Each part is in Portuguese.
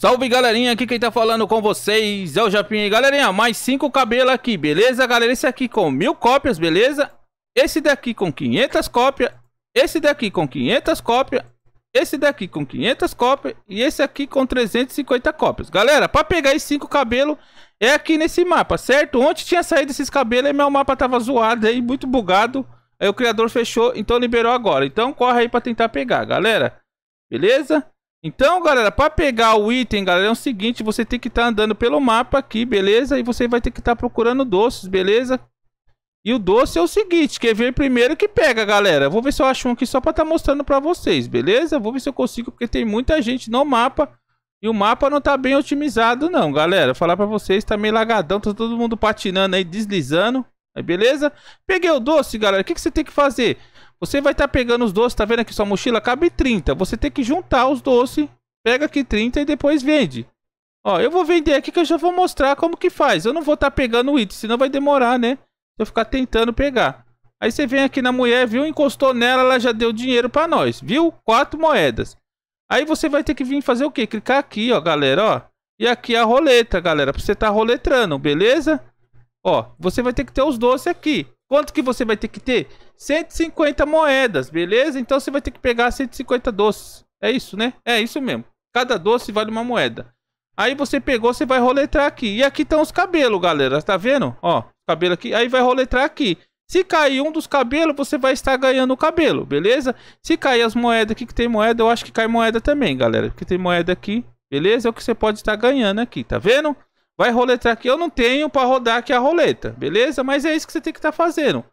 Salve galerinha, aqui quem tá falando com vocês é o Japinha. aí, galerinha, mais 5 cabelos aqui, beleza? Galera, esse aqui com mil cópias, beleza? Esse daqui com 500 cópias, esse daqui com 500 cópias, esse daqui com 500 cópias e esse aqui com 350 cópias. Galera, pra pegar esses 5 cabelos é aqui nesse mapa, certo? Ontem tinha saído esses cabelos e meu mapa tava zoado aí, muito bugado. Aí o criador fechou, então liberou agora. Então corre aí pra tentar pegar, galera. Beleza? Então, galera, para pegar o item, galera, é o seguinte, você tem que estar tá andando pelo mapa aqui, beleza? E você vai ter que estar tá procurando doces, beleza? E o doce é o seguinte, quer ver primeiro que pega, galera. Vou ver se eu acho um aqui só para estar tá mostrando para vocês, beleza? Vou ver se eu consigo, porque tem muita gente no mapa. E o mapa não tá bem otimizado não, galera. Falar para vocês, tá meio lagadão, tá todo mundo patinando aí, deslizando. Aí, beleza? Peguei o doce, galera. O que, que você tem que fazer? Você vai estar tá pegando os doces, tá vendo aqui sua mochila? Cabe 30. Você tem que juntar os doces, pega aqui 30 e depois vende. Ó, eu vou vender aqui que eu já vou mostrar como que faz. Eu não vou estar tá pegando o item, senão vai demorar, né? Se eu ficar tentando pegar. Aí você vem aqui na mulher, viu? Encostou nela, ela já deu dinheiro pra nós, viu? Quatro moedas. Aí você vai ter que vir fazer o quê? Clicar aqui, ó, galera, ó. E aqui a roleta, galera, pra você tá roletrando, beleza? Ó, você vai ter que ter os doces aqui. Quanto que você vai ter que ter? 150 moedas, beleza? Então você vai ter que pegar 150 doces. É isso, né? É isso mesmo. Cada doce vale uma moeda. Aí você pegou, você vai roletar aqui. E aqui estão os cabelos, galera. Tá vendo? Ó, cabelo aqui. Aí vai roletar aqui. Se cair um dos cabelos, você vai estar ganhando o cabelo, beleza? Se cair as moedas aqui, que tem moeda, eu acho que cai moeda também, galera. Porque tem moeda aqui, beleza? É o que você pode estar ganhando aqui, tá vendo? Vai roletar aqui. Eu não tenho para rodar aqui a roleta, beleza? Mas é isso que você tem que estar tá fazendo,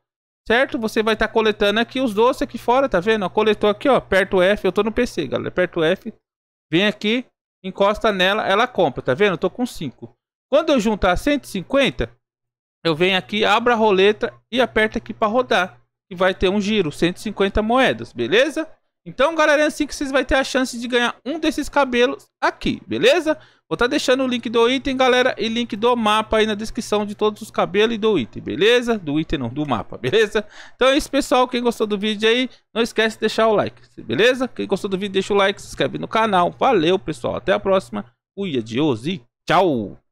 certo? Você vai estar tá coletando aqui os doces aqui fora, tá vendo? coletou aqui, ó. Aperta o F. Eu tô no PC, galera. Aperta o F. Vem aqui, encosta nela, ela compra, tá vendo? Eu tô com 5. Quando eu juntar 150, eu venho aqui, abro a roleta e aperto aqui para rodar. E vai ter um giro, 150 moedas, beleza? Então, galera, é assim que vocês vão ter a chance de ganhar um desses cabelos aqui, beleza? Vou estar tá deixando o link do item, galera, e link do mapa aí na descrição de todos os cabelos e do item, beleza? Do item não, do mapa, beleza? Então é isso, pessoal. Quem gostou do vídeo aí, não esquece de deixar o like, beleza? Quem gostou do vídeo, deixa o like, se inscreve no canal. Valeu, pessoal. Até a próxima. Fui, adiós e tchau!